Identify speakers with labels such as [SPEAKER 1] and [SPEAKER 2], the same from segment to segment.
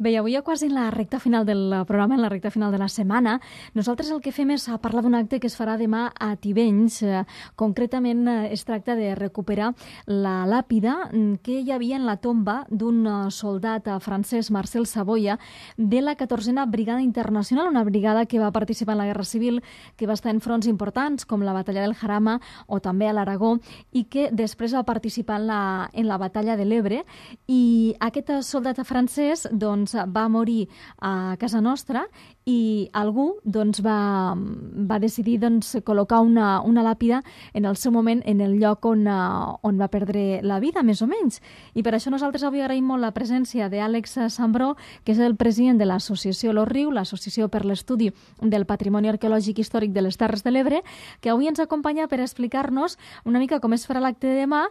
[SPEAKER 1] Bé, avui ja quasi en la recta final del programa, en la recta final de la setmana, nosaltres el que fem és parlar d'un acte que es farà demà a Tivenys. Eh, concretament eh, es tracta de recuperar la làpida mm, que hi havia en la tomba d'un eh, soldat francès, Marcel Savoia, de la 14a Brigada Internacional, una brigada que va participar en la Guerra Civil, que va estar en fronts importants com la Batalla del Jarama o també a l'Aragó, i que després va participar en la, en la Batalla de l'Ebre. I aquest soldat francès, doncs, doncs, va morir a casa nostra i algú doncs, va, va decidir doncs, col·locar una, una làpida en el seu moment en el lloc on, eh, on va perdre la vida, més o menys. I per això nosaltres avui agraïm molt la presència d'Àlex Sambró, que és el president de l'associació Los Riu, l'associació per l'estudi del patrimoni arqueològic històric de les Terres de l'Ebre, que avui ens acompanya per explicar-nos una mica com es farà l'acte de demà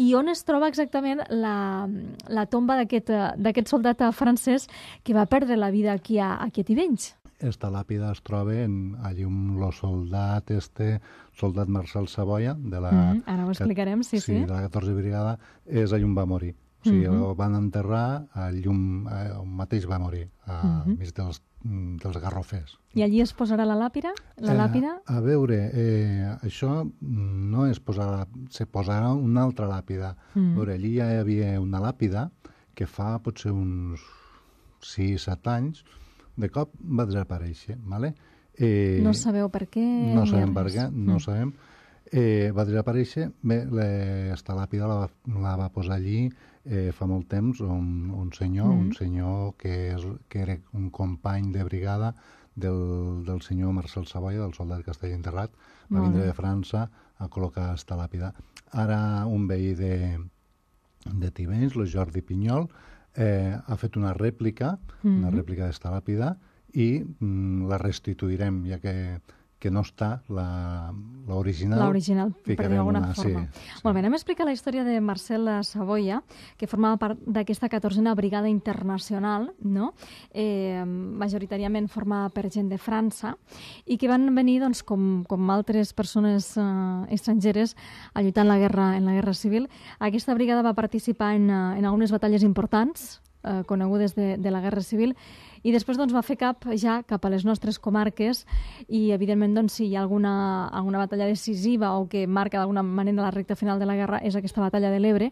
[SPEAKER 1] i on es troba exactament la, la tomba d'aquest eh, soldat francès que va perdre la vida aquí a, aquí a Tivenys.
[SPEAKER 2] Esta làpida es troba en allí un lo soldat este, soldat Marcel Savoia, de la... Mm -hmm, ara ho explicarem, sí, sí. Sí, de la 14 Brigada, és allí on va morir. O sigui, mm -hmm. el van enterrar, el eh, on, eh, el mateix va morir, a mm -hmm. mig dels, mm, dels garrofers.
[SPEAKER 1] I allí es posarà la làpida? La eh, làpida?
[SPEAKER 2] a veure, eh, això no es posarà, se posarà una altra làpida. Mm -hmm. A veure, allí ja hi havia una làpida que fa potser uns 6-7 anys, de cop va desaparèixer. ¿vale? Eh, no
[SPEAKER 1] sabeu per què? No sabem per què, no mm.
[SPEAKER 2] sabem. Eh, va desaparèixer, bé, esta làpida la, la va posar allí eh, fa molt temps un, un senyor, mm. un senyor que, és, que era un company de brigada del, del senyor Marcel Savoia, del soldat que està enterrat, va vindre de França a col·locar esta làpida. Ara un veí de, de Tibens, el Jordi Pinyol, eh, ha fet una rèplica, mm -hmm. una mm-hmm. rèplica d'esta làpida, i mm, la restituirem, ja que que no està l'original. L'original, per dir alguna forma. Sí, sí.
[SPEAKER 1] Molt bé, anem a explicar la història de Marcela Savoia, que formava part d'aquesta 14a Brigada Internacional, no? eh, majoritàriament formada per gent de França, i que van venir doncs, com, com altres persones eh, estrangeres a lluitar en la, guerra, en la Guerra Civil. Aquesta brigada va participar en, eh, en algunes batalles importants, eh, conegudes de, de la Guerra Civil i després doncs, va fer cap ja cap a les nostres comarques i evidentment doncs, si hi ha alguna, alguna batalla decisiva o que marca d'alguna manera la recta final de la guerra és aquesta batalla de l'Ebre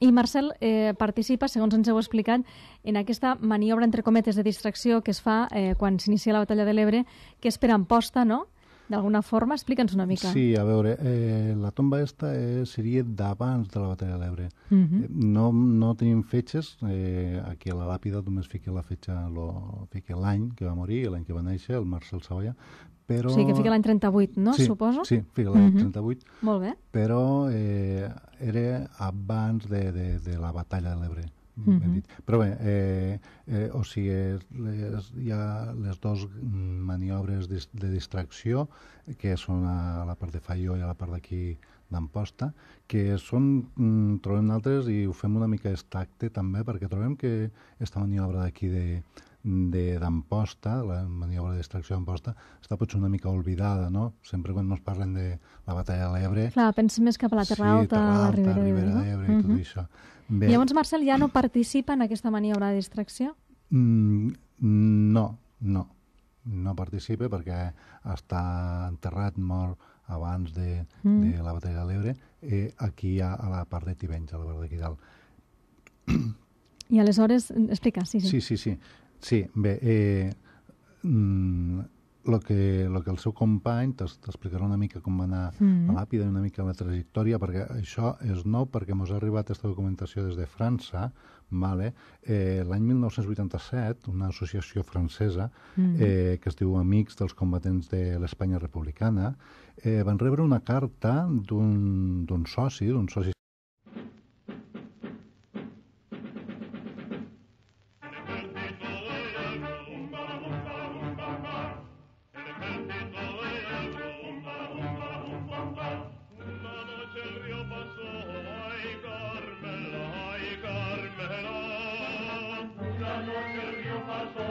[SPEAKER 1] i Marcel eh, participa, segons ens heu explicat, en aquesta maniobra entre cometes de distracció que es fa eh, quan s'inicia la batalla de l'Ebre, que és per amposta, no?, d'alguna forma. Explica'ns una mica. Sí,
[SPEAKER 2] a veure, eh, la tomba esta eh, seria d'abans de la batalla de l'Ebre. Uh mhm. eh, -huh. no, no tenim fetges, eh, aquí a la làpida només fica la fetge, lo, fica l'any que va morir, l'any que va néixer, el Marcel Savoia, però... O sigui, que fica l'any 38, no? Sí, Suposo? Sí, fica l'any uh -huh. 38. Molt bé. Però eh, era abans de, de, de la batalla de l'Ebre. Mm -hmm. dit. Però bé, eh, eh, o sigui, les, hi ha les dues maniobres de, de distracció, que són a, la part de Falló i a la part d'aquí d'Amposta, que són, mm, trobem altres i ho fem una mica estacte també, perquè trobem que esta maniobra d'aquí de, d'Amposta, la maniobra de distracció d'Amposta, està potser una mica oblidada, no? Sempre quan ens parlen de la batalla de l'Ebre... Clar,
[SPEAKER 1] pensa més cap a la Terra Alta, sí, Alta, la Ribera, Ribera d'Ebre no? i uh -huh.
[SPEAKER 2] això. Bé. Llavors,
[SPEAKER 1] Marcel, ja no participa en aquesta maniobra de distracció?
[SPEAKER 2] Mm, no, no. No participa perquè està enterrat, mort abans de, mm. de la batalla de l'Ebre, eh, aquí a, a la part de Tivenys, a la part d'aquí dalt.
[SPEAKER 1] I aleshores, explica, sí, sí. Sí,
[SPEAKER 2] sí, sí. Sí, bé, eh, mm, lo que, lo que el seu company, t'explicarà una mica com va anar mm. la làpida i una mica la trajectòria, perquè això és nou, perquè ens ha arribat aquesta documentació des de França, vale? eh, l'any 1987, una associació francesa mm. eh, que es diu Amics dels Combatents de l'Espanya Republicana, eh, van rebre una carta d'un soci, d'un soci
[SPEAKER 1] pasó.